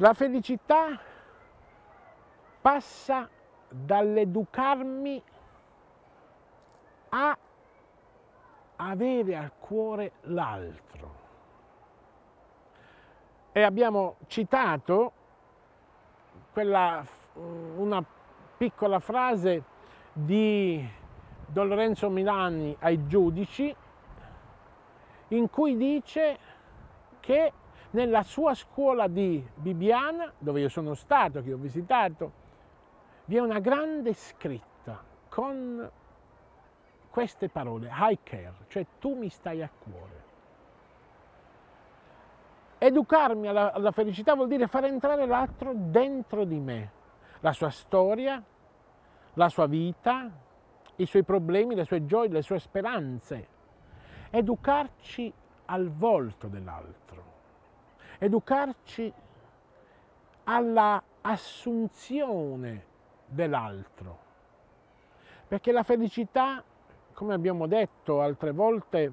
La felicità passa dall'educarmi a avere al cuore l'altro. E abbiamo citato quella, una piccola frase di Don Lorenzo Milani ai giudici in cui dice che nella sua scuola di Bibiana, dove io sono stato, che ho visitato, vi è una grande scritta con queste parole, I care, cioè tu mi stai a cuore. Educarmi alla, alla felicità vuol dire far entrare l'altro dentro di me, la sua storia, la sua vita, i suoi problemi, le sue gioie, le sue speranze. Educarci al volto dell'altro educarci alla assunzione dell'altro, perché la felicità, come abbiamo detto altre volte,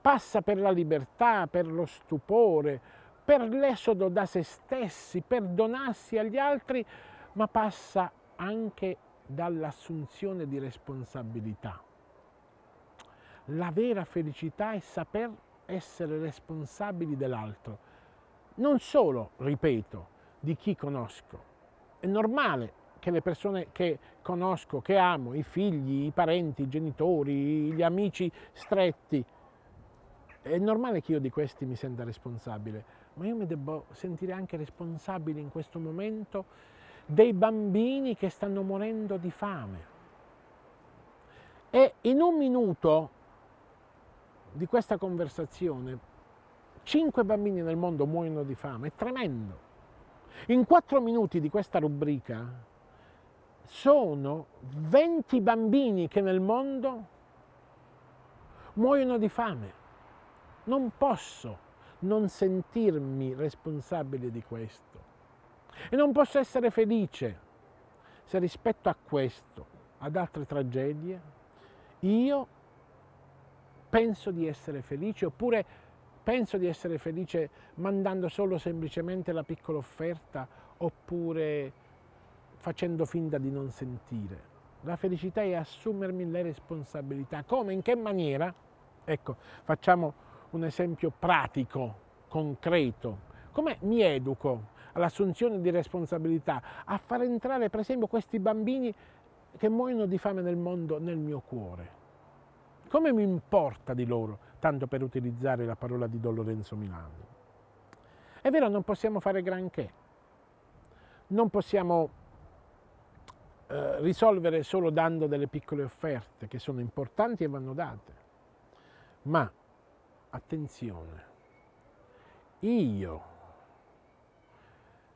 passa per la libertà, per lo stupore, per l'esodo da se stessi, per donarsi agli altri, ma passa anche dall'assunzione di responsabilità. La vera felicità è saper essere responsabili dell'altro, non solo, ripeto, di chi conosco. È normale che le persone che conosco, che amo, i figli, i parenti, i genitori, gli amici stretti, è normale che io di questi mi senta responsabile, ma io mi devo sentire anche responsabile in questo momento dei bambini che stanno morendo di fame. E in un minuto di questa conversazione, cinque bambini nel mondo muoiono di fame, è tremendo. In quattro minuti di questa rubrica sono 20 bambini che nel mondo muoiono di fame. Non posso non sentirmi responsabile di questo. E non posso essere felice se rispetto a questo, ad altre tragedie, io penso di essere felice oppure penso di essere felice mandando solo semplicemente la piccola offerta oppure facendo finta di non sentire. La felicità è assumermi le responsabilità. Come? In che maniera? Ecco, facciamo un esempio pratico, concreto. Come mi educo all'assunzione di responsabilità, a far entrare per esempio questi bambini che muoiono di fame nel mondo nel mio cuore? Come mi importa di loro, tanto per utilizzare la parola di Don Lorenzo Milano? È vero, non possiamo fare granché, non possiamo eh, risolvere solo dando delle piccole offerte che sono importanti e vanno date, ma attenzione, io,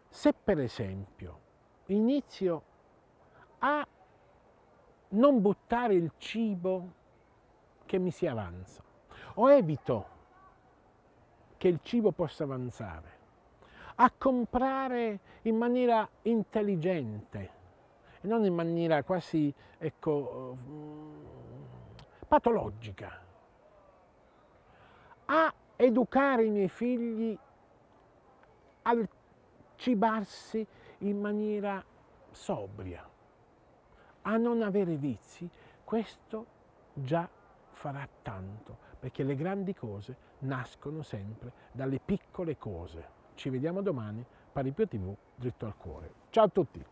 se per esempio inizio a non buttare il cibo che mi si avanza o evito che il cibo possa avanzare, a comprare in maniera intelligente e non in maniera quasi ecco, mm, patologica, a educare i miei figli al cibarsi in maniera sobria, a non avere vizi, questo già farà tanto, perché le grandi cose nascono sempre dalle piccole cose. Ci vediamo domani, Paripio TV, dritto al cuore. Ciao a tutti!